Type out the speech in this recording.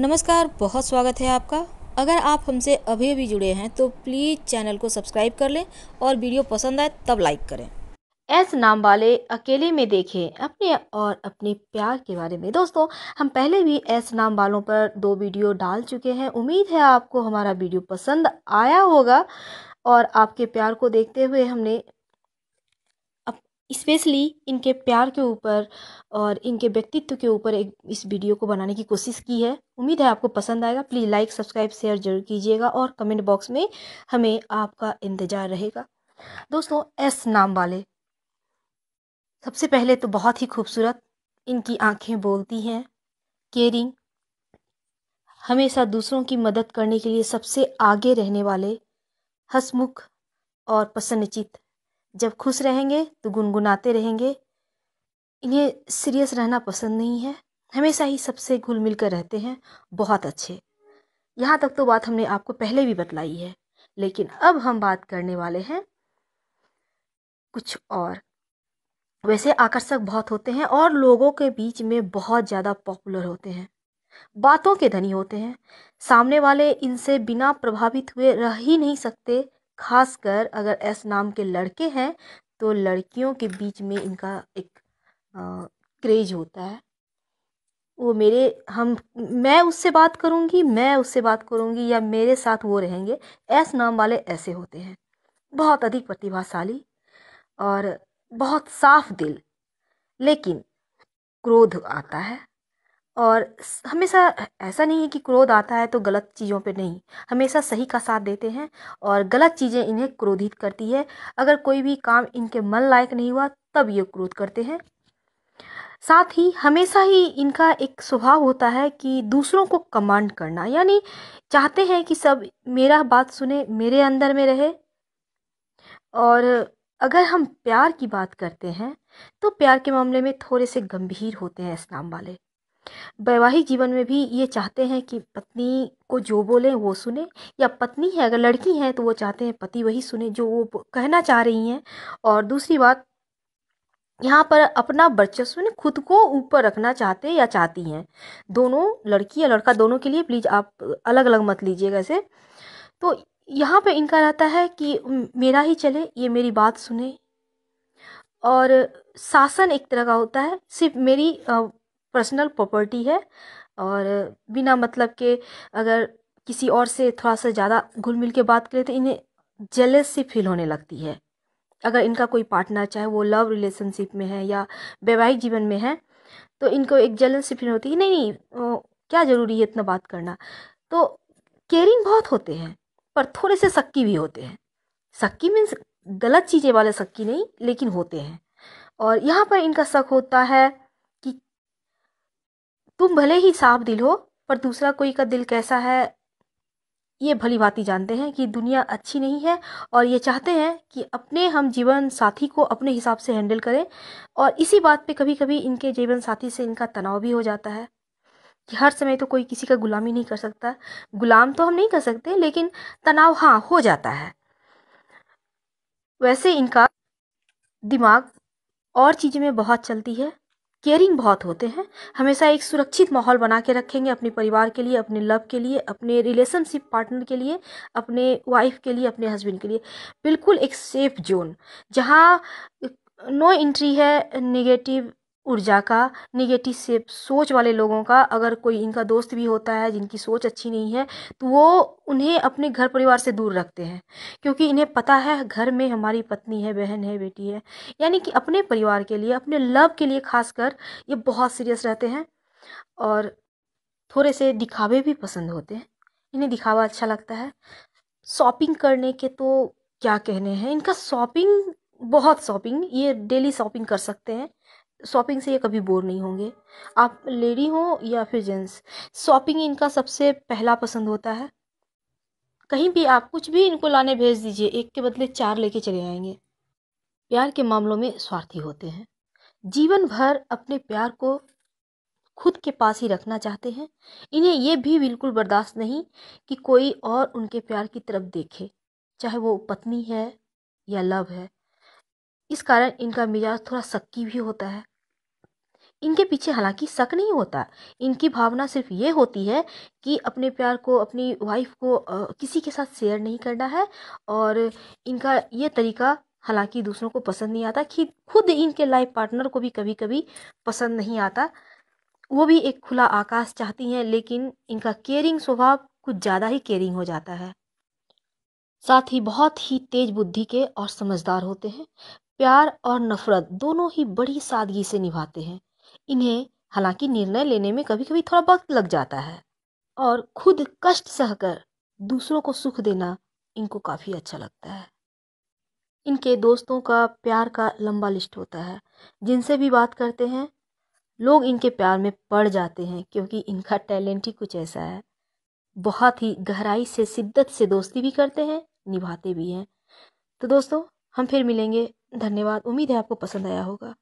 नमस्कार बहुत स्वागत है आपका अगर आप हमसे अभी भी जुड़े हैं तो प्लीज़ चैनल को सब्सक्राइब कर लें और वीडियो पसंद आए तब लाइक करें ऐस नाम वाले अकेले में देखें अपने और अपने प्यार के बारे में दोस्तों हम पहले भी ऐस नाम वालों पर दो वीडियो डाल चुके हैं उम्मीद है आपको हमारा वीडियो पसंद आया होगा और आपके प्यार को देखते हुए हमने स्पेशली इनके प्यार के ऊपर और इनके व्यक्तित्व के ऊपर एक इस वीडियो को बनाने की कोशिश की है उम्मीद है आपको पसंद आएगा प्लीज़ लाइक सब्सक्राइब शेयर जरूर कीजिएगा और कमेंट बॉक्स में हमें आपका इंतज़ार रहेगा दोस्तों एस नाम वाले सबसे पहले तो बहुत ही खूबसूरत इनकी आंखें बोलती हैं केयरिंग हमेशा दूसरों की मदद करने के लिए सबसे आगे रहने वाले हसमुख और प्रसन्नचित्त जब खुश रहेंगे तो गुनगुनाते रहेंगे इन्हें सीरियस रहना पसंद नहीं है हमेशा ही सबसे घुल मिल कर रहते हैं बहुत अच्छे यहाँ तक तो बात हमने आपको पहले भी बतलाई है लेकिन अब हम बात करने वाले हैं कुछ और वैसे आकर्षक बहुत होते हैं और लोगों के बीच में बहुत ज़्यादा पॉपुलर होते हैं बातों के धनी होते हैं सामने वाले इनसे बिना प्रभावित हुए रह ही नहीं सकते खासकर अगर एस नाम के लड़के हैं तो लड़कियों के बीच में इनका एक क्रेज होता है वो मेरे हम मैं उससे बात करूँगी मैं उससे बात करूँगी या मेरे साथ वो रहेंगे ऐस नाम वाले ऐसे होते हैं बहुत अधिक प्रतिभाशाली और बहुत साफ दिल लेकिन क्रोध आता है और हमेशा ऐसा नहीं है कि क्रोध आता है तो गलत चीज़ों पे नहीं हमेशा सही का साथ देते हैं और गलत चीज़ें इन्हें क्रोधित करती है अगर कोई भी काम इनके मन लायक नहीं हुआ तब ये क्रोध करते हैं साथ ही हमेशा ही इनका एक स्वभाव होता है कि दूसरों को कमांड करना यानी चाहते हैं कि सब मेरा बात सुने मेरे अंदर में रहे और अगर हम प्यार की बात करते हैं तो प्यार के मामले में थोड़े से गंभीर होते हैं इस्लाम वाले वैवाहिक जीवन में भी ये चाहते हैं कि पत्नी को जो बोलें वो सुने या पत्नी है अगर लड़की है तो वो चाहते हैं पति वही सुने जो वो कहना चाह रही हैं और दूसरी बात यहाँ पर अपना वर्चस्व ने खुद को ऊपर रखना चाहते या चाहती हैं दोनों लड़की या लड़का दोनों के लिए प्लीज़ आप अलग अलग मत लीजिएगा ऐसे तो यहाँ पे इनका रहता है कि मेरा ही चले ये मेरी बात सुने और शासन एक तरह का होता है सिर्फ मेरी पर्सनल प्रॉपर्टी है और बिना मतलब के अगर किसी और से थोड़ा सा ज़्यादा घुल मिल के बात करें तो इन्हें जेलस सी फील होने लगती है अगर इनका कोई पार्टनर चाहे वो लव रिलेशनशिप में है या वैवाहिक जीवन में है तो इनको एक जेलस सी फील होती है नहीं नहीं ओ, क्या ज़रूरी है इतना बात करना तो केयरिंग बहुत होते हैं पर थोड़े से सक्की भी होते हैं सक्की मीन्स गलत चीज़ें वाले सक्की नहीं लेकिन होते हैं और यहाँ पर इनका शक होता है तुम भले ही साफ दिल हो पर दूसरा कोई का दिल कैसा है ये भली भांति जानते हैं कि दुनिया अच्छी नहीं है और ये चाहते हैं कि अपने हम जीवन साथी को अपने हिसाब से हैंडल करें और इसी बात पे कभी कभी इनके जीवन साथी से इनका तनाव भी हो जाता है कि हर समय तो कोई किसी का गुलामी नहीं कर सकता गुलाम तो हम नहीं कर सकते लेकिन तनाव हाँ हो जाता है वैसे इनका दिमाग और चीज़ें में बहुत चलती है केयरिंग बहुत होते हैं हमेशा एक सुरक्षित माहौल बना के रखेंगे अपने परिवार के लिए अपने लव के लिए अपने रिलेशनशिप पार्टनर के लिए अपने वाइफ के लिए अपने हस्बैंड के लिए बिल्कुल एक सेफ जोन जहाँ नो एंट्री है नेगेटिव ऊर्जा का निगेटिव से सोच वाले लोगों का अगर कोई इनका दोस्त भी होता है जिनकी सोच अच्छी नहीं है तो वो उन्हें अपने घर परिवार से दूर रखते हैं क्योंकि इन्हें पता है घर में हमारी पत्नी है बहन है बेटी है यानी कि अपने परिवार के लिए अपने लव के लिए खासकर ये बहुत सीरियस रहते हैं और थोड़े से दिखावे भी पसंद होते हैं इन्हें दिखावा अच्छा लगता है शॉपिंग करने के तो क्या कहने हैं इनका शॉपिंग बहुत शॉपिंग ये डेली शॉपिंग कर सकते हैं शॉपिंग से ये कभी बोर नहीं होंगे आप लेडी हो या फिर जेंट्स शॉपिंग इनका सबसे पहला पसंद होता है कहीं भी आप कुछ भी इनको लाने भेज दीजिए एक के बदले चार लेके चले आएंगे प्यार के मामलों में स्वार्थी होते हैं जीवन भर अपने प्यार को खुद के पास ही रखना चाहते हैं इन्हें ये भी बिल्कुल बर्दाश्त नहीं कि कोई और उनके प्यार की तरफ देखे चाहे वो पत्नी है या लव है इस कारण इनका मिजाज थोड़ा शक्की भी होता है इनके पीछे हालांकि शक नहीं होता इनकी भावना सिर्फ ये होती है कि अपने प्यार को अपनी वाइफ को किसी के साथ शेयर नहीं करना है और इनका ये तरीका हालांकि दूसरों को पसंद नहीं आता कि खुद इनके लाइफ पार्टनर को भी कभी कभी पसंद नहीं आता वो भी एक खुला आकाश चाहती हैं लेकिन इनका केयरिंग स्वभाव कुछ ज़्यादा ही केयरिंग हो जाता है साथ ही बहुत ही तेज बुद्धि के और समझदार होते हैं प्यार और नफरत दोनों ही बड़ी सादगी से निभाते हैं इन्हें हालांकि निर्णय लेने में कभी कभी थोड़ा वक्त लग जाता है और खुद कष्ट सहकर दूसरों को सुख देना इनको काफ़ी अच्छा लगता है इनके दोस्तों का प्यार का लंबा लिस्ट होता है जिनसे भी बात करते हैं लोग इनके प्यार में पड़ जाते हैं क्योंकि इनका टैलेंट ही कुछ ऐसा है बहुत ही गहराई से शिद्दत से दोस्ती भी करते हैं निभाते भी हैं तो दोस्तों हम फिर मिलेंगे धन्यवाद उम्मीद है आपको पसंद आया होगा